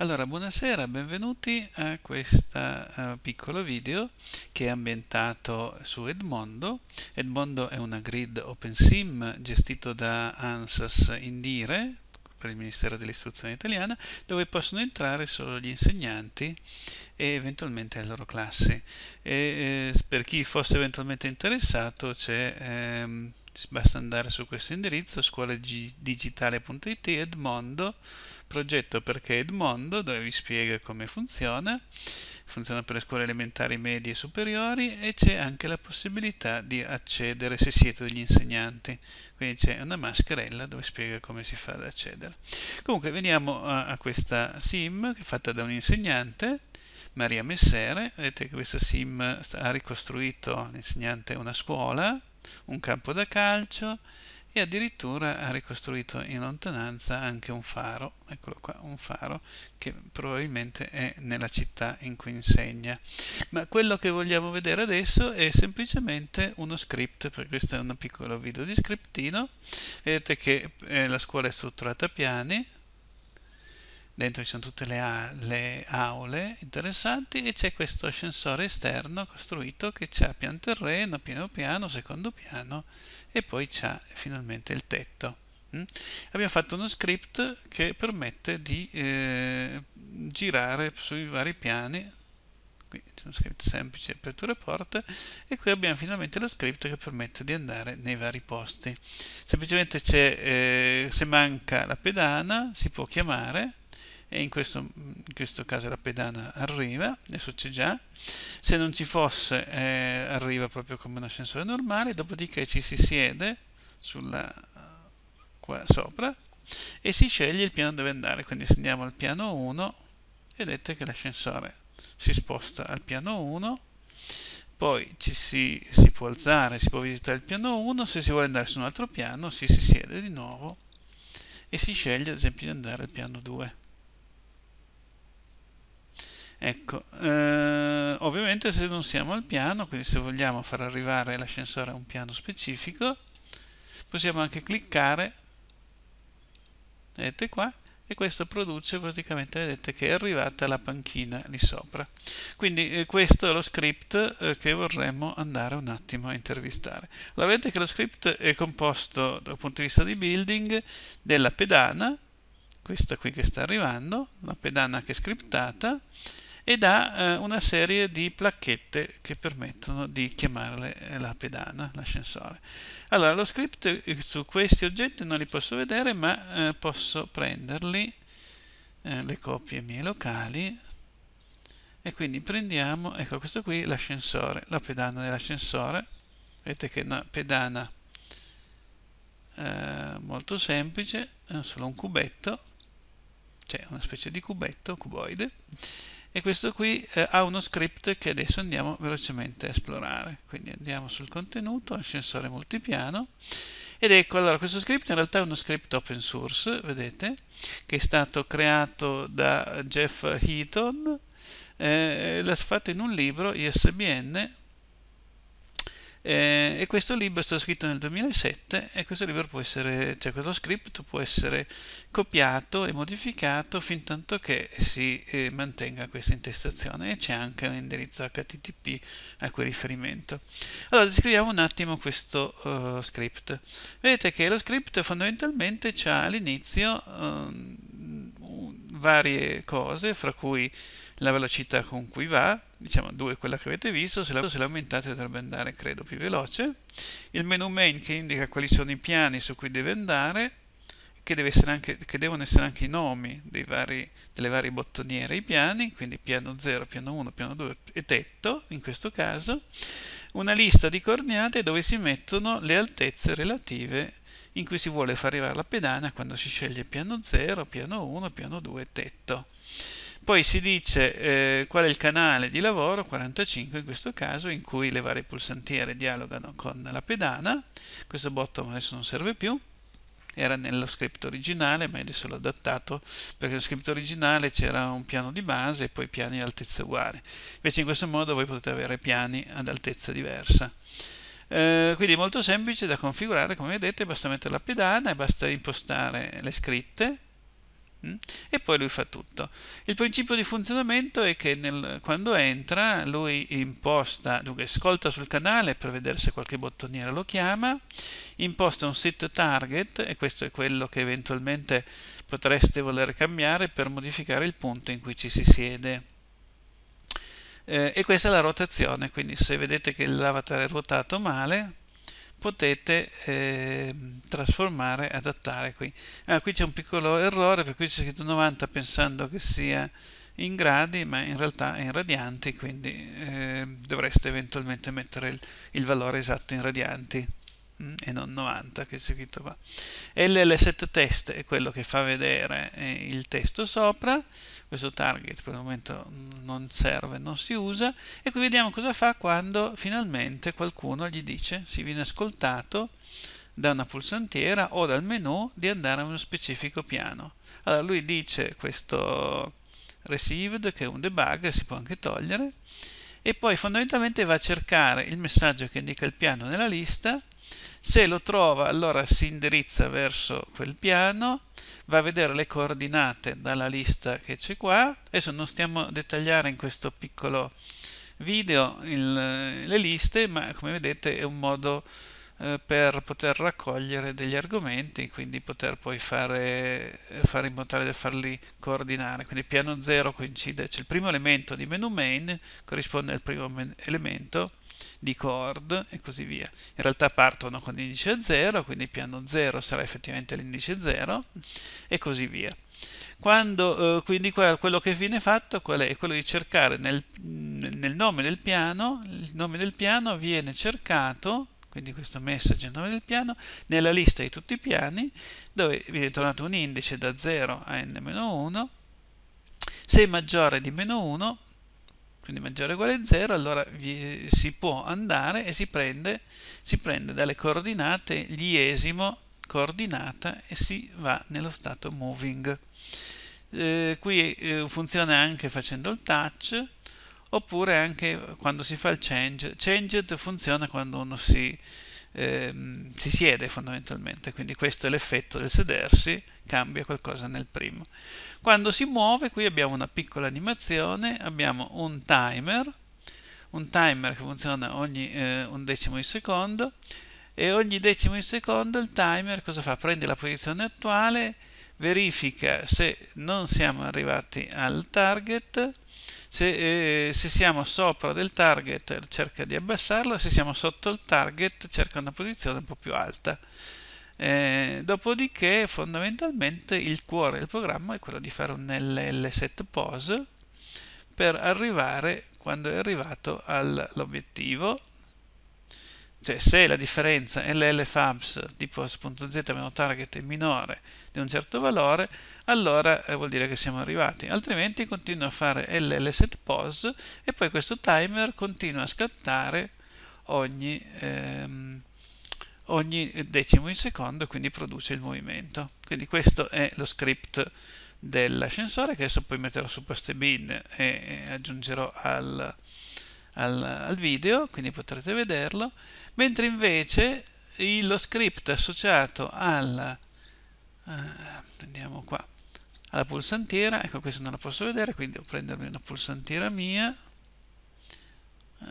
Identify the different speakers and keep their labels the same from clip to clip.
Speaker 1: Allora, buonasera, benvenuti a questo uh, eh, piccolo video che è ambientato su Edmondo. Edmondo è una grid OpenSim gestito da ANSAS Indire per il Ministero dell'Istruzione Italiana, dove possono entrare solo gli insegnanti e eventualmente le loro classi. E, eh, per chi fosse eventualmente interessato c'è ehm, basta andare su questo indirizzo scuoladigitale.it Edmondo progetto perché Edmondo dove vi spiega come funziona funziona per le scuole elementari, medie e superiori e c'è anche la possibilità di accedere se siete degli insegnanti quindi c'è una mascherella dove spiega come si fa ad accedere comunque veniamo a, a questa sim che è fatta da un insegnante Maria Messere, vedete che questa sim ha ricostruito l'insegnante una scuola un campo da calcio e addirittura ha ricostruito in lontananza anche un faro, eccolo qua, un faro che probabilmente è nella città in cui insegna. Ma quello che vogliamo vedere adesso è semplicemente uno script, perché questo è un piccolo video di scriptino, vedete che eh, la scuola è strutturata a piani, dentro ci sono tutte le, le aule interessanti e c'è questo ascensore esterno costruito che ha pian terreno, piano piano, secondo piano e poi c'ha finalmente il tetto. Mm? Abbiamo fatto uno script che permette di eh, girare sui vari piani qui c'è uno script semplice aperture porte e qui abbiamo finalmente lo script che permette di andare nei vari posti semplicemente eh, se manca la pedana si può chiamare e in questo, in questo caso la pedana arriva, adesso c'è già, se non ci fosse eh, arriva proprio come un ascensore normale, dopodiché ci si siede sulla, qua sopra e si sceglie il piano dove andare, quindi se andiamo al piano 1 vedete che l'ascensore si sposta al piano 1 poi ci si, si, può alzare, si può visitare il piano 1, se si vuole andare su un altro piano si, si siede di nuovo e si sceglie ad esempio di andare al piano 2. Ecco, eh, ovviamente se non siamo al piano, quindi se vogliamo far arrivare l'ascensore a un piano specifico, possiamo anche cliccare, vedete qua, e questo produce praticamente, vedete che è arrivata la panchina lì sopra. Quindi eh, questo è lo script eh, che vorremmo andare un attimo a intervistare. Allora vedete che lo script è composto dal punto di vista di building della pedana, questa qui che sta arrivando, la pedana che è scriptata, ed ha eh, una serie di placchette che permettono di chiamarle eh, la pedana, l'ascensore. Allora, lo script eh, su questi oggetti non li posso vedere, ma eh, posso prenderli, eh, le copie mie locali, e quindi prendiamo, ecco questo qui, l'ascensore, la pedana dell'ascensore, vedete che è una pedana eh, molto semplice, è solo un cubetto, cioè una specie di cubetto, cuboide, e questo qui eh, ha uno script che adesso andiamo velocemente a esplorare. Quindi andiamo sul contenuto, ascensore multipiano, ed ecco, allora, questo script in realtà è uno script open source, vedete, che è stato creato da Jeff Heaton, eh, l'ha fatto in un libro ISBN eh, e questo libro è stato scritto nel 2007 e questo libro può essere, cioè questo script può essere copiato e modificato fin tanto che si eh, mantenga questa intestazione e c'è anche un indirizzo http a cui riferimento. Allora descriviamo un attimo questo uh, script. Vedete che lo script fondamentalmente ha all'inizio um, varie cose fra cui la velocità con cui va, diciamo 2 è quella che avete visto, se la, se la aumentate dovrebbe andare credo più veloce, il menu main che indica quali sono i piani su cui deve andare, che, deve anche, che devono essere anche i nomi vari, delle varie bottoniere i piani, quindi piano 0, piano 1, piano 2 e tetto in questo caso, una lista di coordinate dove si mettono le altezze relative in cui si vuole far arrivare la pedana quando si sceglie piano 0, piano 1, piano 2 e tetto. Poi si dice eh, qual è il canale di lavoro, 45 in questo caso, in cui le varie pulsantiere dialogano con la pedana. Questo bottom adesso non serve più, era nello script originale, ma adesso l'ho adattato perché nello script originale c'era un piano di base e poi piani ad altezza uguale. Invece in questo modo voi potete avere piani ad altezza diversa. Eh, quindi è molto semplice da configurare, come vedete, basta mettere la pedana e basta impostare le scritte Mm? E poi lui fa tutto. Il principio di funzionamento è che nel, quando entra lui imposta, dunque ascolta sul canale per vedere se qualche bottoniera lo chiama, imposta un set target e questo è quello che eventualmente potreste voler cambiare per modificare il punto in cui ci si siede. Eh, e questa è la rotazione, quindi se vedete che l'avatar è ruotato male, potete eh, trasformare, adattare qui. Ah, qui c'è un piccolo errore per cui c'è scritto 90 pensando che sia in gradi, ma in realtà è in radianti, quindi eh, dovreste eventualmente mettere il, il valore esatto in radianti. Mm, e non 90 che è scritto qua. LL7 test è quello che fa vedere eh, il testo sopra, questo target per il momento non serve, non si usa, e qui vediamo cosa fa quando finalmente qualcuno gli dice, si viene ascoltato da una pulsantiera o dal menu di andare a uno specifico piano. Allora lui dice questo received che è un debug, si può anche togliere, e poi fondamentalmente va a cercare il messaggio che indica il piano nella lista se lo trova, allora si indirizza verso quel piano, va a vedere le coordinate dalla lista che c'è qua. Adesso non stiamo a dettagliare in questo piccolo video il, le liste, ma come vedete è un modo eh, per poter raccogliere degli argomenti, quindi poter poi fare, fare in modo tale da farli coordinare. Quindi piano 0 coincide, cioè il primo elemento di menu main corrisponde al primo elemento di chord e così via. In realtà partono con l'indice 0, quindi piano 0 sarà effettivamente l'indice 0 e così via. Quando, eh, quindi quello che viene fatto qual è? Quello di cercare nel, nel nome del piano, il nome del piano viene cercato quindi questo message è il nome del piano, nella lista di tutti i piani, dove viene ritornato un indice da 0 a n-1, se è maggiore di meno 1, quindi maggiore o uguale a 0, allora vi, si può andare e si prende, si prende dalle coordinate l'iesimo coordinata e si va nello stato moving. Eh, qui eh, funziona anche facendo il touch, oppure anche quando si fa il change. Changed funziona quando uno si, ehm, si siede fondamentalmente, quindi questo è l'effetto del sedersi, cambia qualcosa nel primo. Quando si muove qui abbiamo una piccola animazione, abbiamo un timer, un timer che funziona ogni eh, un decimo di secondo e ogni decimo di secondo il timer cosa fa? Prende la posizione attuale verifica se non siamo arrivati al target, se, eh, se, siamo sopra del target cerca di abbassarlo, se siamo sotto il target cerca una posizione un po' più alta. Eh, dopodiché fondamentalmente il cuore del programma è quello di fare un LL set pause per arrivare quando è arrivato all'obiettivo cioè se la differenza LLFABS tipo S.z meno target è minore di un certo valore, allora eh, vuol dire che siamo arrivati. Altrimenti continua a fare LLSetPause e poi questo timer continua a scattare ogni, ehm, ogni decimo di secondo, quindi produce il movimento. Quindi questo è lo script dell'ascensore che adesso poi metterò su queste bin e aggiungerò al, al, al video, quindi potrete vederlo, mentre invece il, lo script associato alla, uh, eh, qua, alla pulsantiera, ecco questo non lo posso vedere, quindi devo prendermi una pulsantiera mia, uh,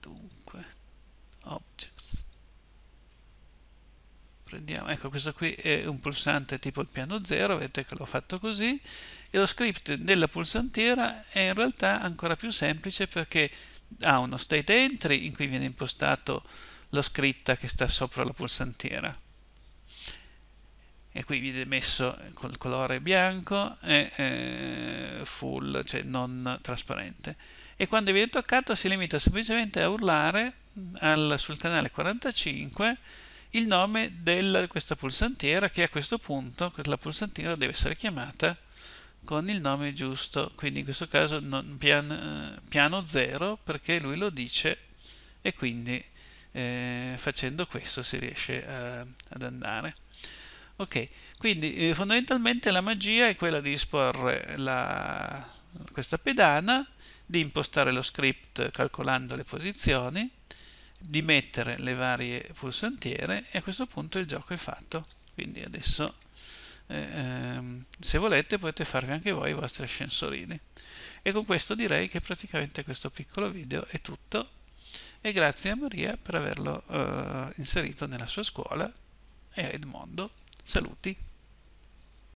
Speaker 1: dunque, objects, prendiamo, ecco questo qui è un pulsante tipo il piano 0, vedete che l'ho fatto così, e lo script della pulsantiera è in realtà ancora più semplice perché ha uno state entry in cui viene impostato la scritta che sta sopra la pulsantiera e qui viene messo col colore bianco e eh, full, cioè non trasparente e quando viene toccato si limita semplicemente a urlare al, sul canale 45 il nome di questa pulsantiera che a questo punto la pulsantiera deve essere chiamata con il nome giusto, quindi in questo caso non, pian, eh, piano 0 perché lui lo dice e quindi eh, facendo questo si riesce a, eh, ad andare. Ok, quindi eh, fondamentalmente la magia è quella di esporre la, questa pedana, di impostare lo script calcolando le posizioni, di mettere le varie pulsantiere e a questo punto il gioco è fatto. Quindi adesso eh, ehm, se volete potete farvi anche voi i vostri ascensorini e con questo direi che praticamente questo piccolo video è tutto e grazie a Maria per averlo eh, inserito nella sua scuola e a Edmondo saluti